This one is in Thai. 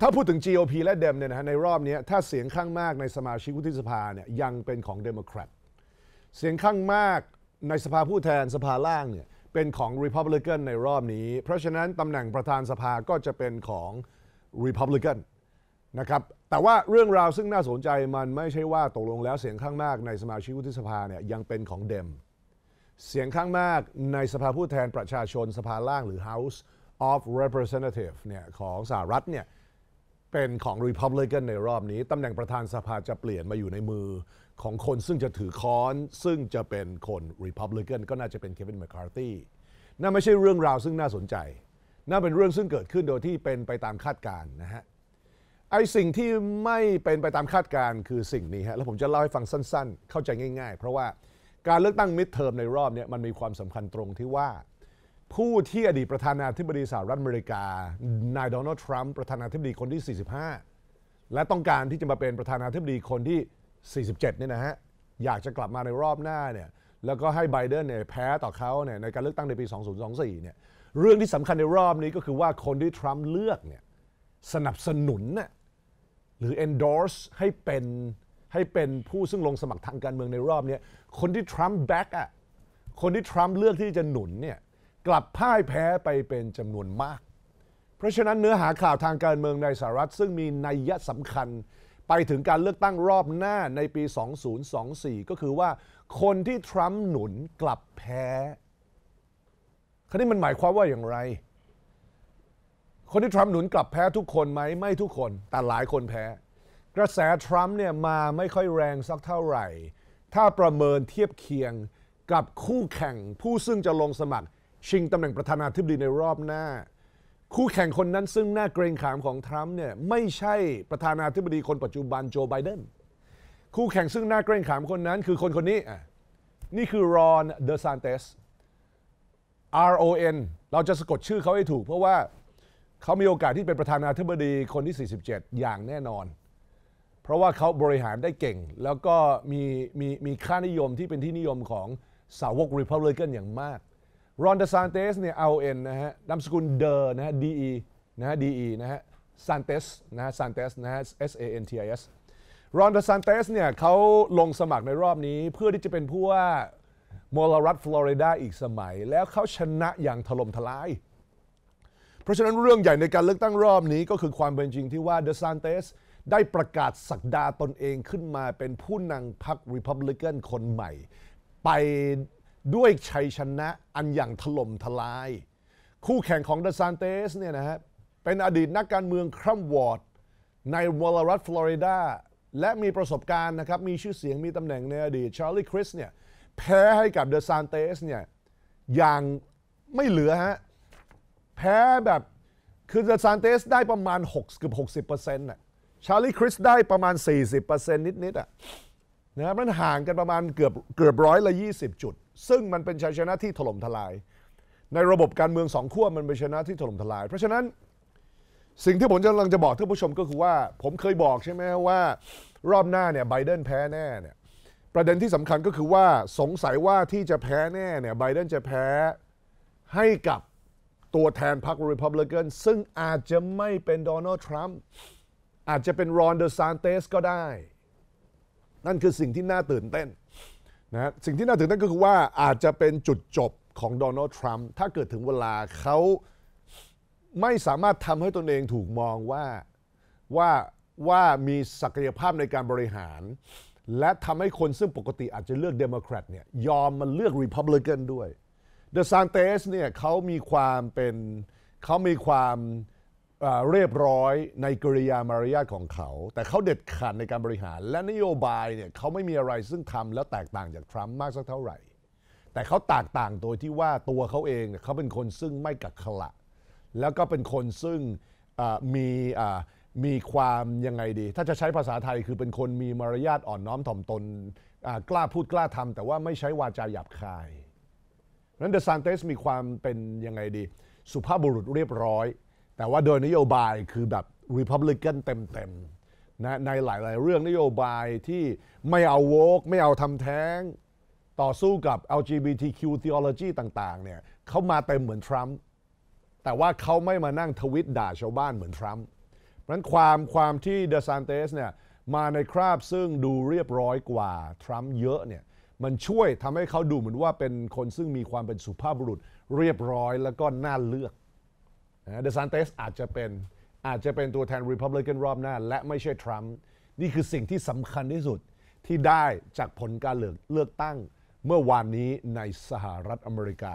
ถ้าพูดถึง GOP และเดมเนี่ยนะฮะในรอบนี้ถ้าเสียงข้างมากในสมาชิกวุฒิสภาเนี่ยยังเป็นของเดโมแครตเสียงข้างมากในสภาผู้แทนสภาล่างเนี่ยเป็นของ Republican ในรอบนี้ เพราะฉะนั้นตำแหน่งประธานสภาก็จะเป็นของ Republican นะครับแต่ว่าเรื่องราวซึ่งน่าสนใจ มันไม่ใช่ว่าตกลงแล้วเสียงข้างมากในสมาชิกวุฒิสภาเนี่ยยังเป็นของเดมเสียงข้างมากในสภาผู้แทนประชาชนสภาล่าง หรือ House of Representative เนี่ยของสหรัฐเนี่ยเป็นของ Republican ในรอบนี้ตำแหน่งประธานสภาจะเปลี่ยนมาอยู่ในมือของคนซึ่งจะถือค้อน ซึ่งจะเป็นคน Republican ก็น่าจะเป็นเควินแมคคาร์ตี้นั่นไม่ใช่เรื่องราวซึ่งน่าสนใจนั่นเป็นเรื่องซึ่งเกิดขึ้นโดยที่เป็นไปตามคาดการณ์นะฮะไอสิ่งที่ไม่เป็นไปตามคาดการณ์คือสิ่งนี้ฮะแล้วผมจะเล่าให้ฟังสั้นๆ เข้าใจง่ายๆ เพราะว่าการเลือกตั้งมิดเทอมในรอบนี้มันมีความสำคัญตรงที่ว่าผู้ที่อดีตประธานาธิบดีสหรัฐอเมริกา นายโดนัลด์ทรัมป์ประธานาธิบดีคนที่ 45 และต้องการที่จะมาเป็นประธานาธิบดีคนที่ 47 เนี่ยนะฮะ อยากจะกลับมาในรอบหน้าเนี่ย แล้วก็ให้ไบเดนเนี่ยแพ้ต่อเขาเนี่ยในการเลือกตั้งในปี 2024 เนี่ยเรื่องที่สำคัญในรอบนี้ก็คือว่าคนที่ทรัมป์เลือกเนี่ยสนับสนุนน่ยหรือ endorse ให้เป็น ให้เป็นผู้ซึ่งลงสมัครทางการเมืองในรอบนี้คนที่ทรัมป์แบ็กอ่ะคนที่ทรัมป์เลือกที่จะหนุนเนี่ยกลับพ่ายแพ้ไปเป็นจำนวนมาก เพราะฉะนั้นเนื้อหาข่าวทางการเมืองในสหรัฐซึ่งมีนัยสำคัญไปถึงการเลือกตั้งรอบหน้าในปี 2024 ก็คือว่าคนที่ ทรัมป์หนุนกลับแพ้ ครนี้มันหมายความว่าอย่างไร คนที่ ทรัมป์หนุนกลับแพ้ทุกคนไหม ไม่ทุกคน แต่หลายคนแพ้ กระแสทรัมป์เนี่ยมาไม่ค่อยแรงสักเท่าไหร่ ถ้าประเมินเทียบเคียงกับคู่แข่งผู้ซึ่งจะลงสมัครชิงตำแหน่งประธานาธิบดีในรอบหน้า คู่แข่งคนนั้นซึ่งน่าเกรงขามของทรัมป์เนี่ยไม่ใช่ประธานาธิบดีคนปัจจุบันโจไบเดนคู่แข่งซึ่งน่าเกรงขามคนนั้น คือคนคนนี้นี่คือรอนเดอซานเตส R O N เราจะสะกดชื่อเขาให้ถูก เพราะว่าเขามีโอกาสที่เป็นประธานาธิบดีคนที่ 47 อย่างแน่นอน เพราะว่าเขาบริหารได้เก่ง แล้วก็มีมีมีค่านิยมที่เป็นที่นิยมของสาวกริพับลิกันอย่างมากรอนเดซานเตสเนี่ยเอาเอ็นนะฮะนามสกุลเดอนะฮะดีนะฮะดีนะฮะซานเตสนะฮะซานเตสนะฮะ S A N T I S รอนเดซานเตสเนี่ยเขาลงสมัครในรอบนี้เพื่อที่จะเป็นผู้ว่ามลรัฐฟลอริดาอีกสมัย แล้วเขาชนะอย่างถล่มทลาย เพราะฉะนั้นเรื่องใหญ่ในการเลือกตั้งรอบนี้ก็คือความเป็นจริงที่ว่า เดซานเตสได้ประกาศสักดาตนเองขึ้นมาเป็นผู้นำพรรครีพับลิกันคนใหม่ไปด้วยชัยชนะอันอย่างถล่มทลาย คู่แข่งของเดซานเตสเนี่ยนะฮะเป็นอดีตนักการเมืองคร่ำวอร์ดในวอลรัตฟลอริดาและมีประสบการณ์นะครับมีชื่อเสียงมีตำแหน่งในอดีตชาร์ลีคริสเนี่ยแพ้ให้กับเดซานเตสเนี่ยอย่างไม่เหลือฮะแพ้แบบคือเดซานเตสได้ประมาณ6เกือบ60%น่ะชาร์ลีคริสได้ประมาณ 40%นิดๆอ่ะนะมันห่างกันประมาณเกือบเกือบร้อยละยี่สิบจุด ซึ่งมันเป็นชัยชนะที่ถล่มทลาย ในระบบการเมืองสองขั้วมันเป็นชนะที่ถล่มทลาย เพราะฉะนั้นสิ่งที่ผมกำลังจะบอกท่านผู้ชมก็คือว่า ผมเคยบอกใช่ไหมว่า รอบหน้าเนี่ยไบเดนแพ้แน่เนี่ยประเด็นที่สำคัญก็คือว่าสงสัยว่าที่จะแพ้แน่เนี่ยไบเดนจะแพ้ ให้กับตัวแทนพรรครีพับลิกันซึ่งอาจจะไม่เป็นโดนัลด์ทรัมป์อาจจะเป็นรอนเดอซานเตสก็ได้นั่นคือสิ่งที่น่าตื่นเต้นนะสิ่งที่น่าตื่นเต้นก็คือว่าอาจจะเป็นจุดจบของโดนัลด์ทรัมป์ถ้าเกิดถึงเวลาเขาไม่สามารถทำให้ตนเองถูกมองว่า ว่าว่ามีศักยภาพในการบริหาร และทำให้คนซึ่งปกติอาจจะเลือกเดโมแครตเนี่ยยอมมันเลือกรีพับลิกันด้วยเดอะซานเตสเนี่ยเขามีความเป็นเขามีความเรียบร้อยในกริยามารยาทของเขา แต่เขาเด็ดขาดในการบริหาร และนโยบายเนี่ยเขาไม่มีอะไรซึ่งทำแล้วแตกต่างจากทรัมป์มากสักเท่าไหร่ แต่เขาแตกต่างโดยที่ว่าตัวเขาเองเนี่ยเขาเป็นคนซึ่งไม่กักขละแล้วก็เป็นคนซึ่งมีมีความยังไงดี ถ้าจะใช้ภาษาไทยคือเป็นคนมีมารยาทอ่อนน้อมถ่อมตนกล้าพูดกล้าทำแต่ว่าไม่ใช้วาจาหยาบคายนั้นเดอซานเตสมีความเป็นยังไงดีสุภาพบุรุษเรียบร้อยแต่ว่าโดยนโยบายคือแบบ Republican เต็มๆนะในหลายๆ เรื่องนโยบายที่ไม่เอาโวกไม่เอาทำแท้งต่อสู้กับ LGBTQ theology ต่างๆเนี่ยเขามาเต็มเหมือนทรัมป์แต่ว่าเขาไม่มานั่งทวิตด่าชาวบ้านเหมือนทรัมป์เพราะนั้นความความที่เดซานเตสเนี่ยมาในคราบ ซึ่งดูเรียบร้อยกว่าทรัมป์เยอะเนี่ยมันช่วยทำให้เขาดูเหมือนว่าเป็นคนซึ่งมีความเป็นสุภาพบุรุษเรียบร้อยแล้วก็น่าเลือกนะเดซานเตสอาจจะเป็น อาจจะเป็นตัวแทน Republican รอบหน้า และไม่ใช่ทรัมป์นี่คือสิ่งที่สำคัญที่สุดที่ได้จากผลการเลือกเลือกตั้งเมื่อวานนี้ในสหรัฐอเมริกา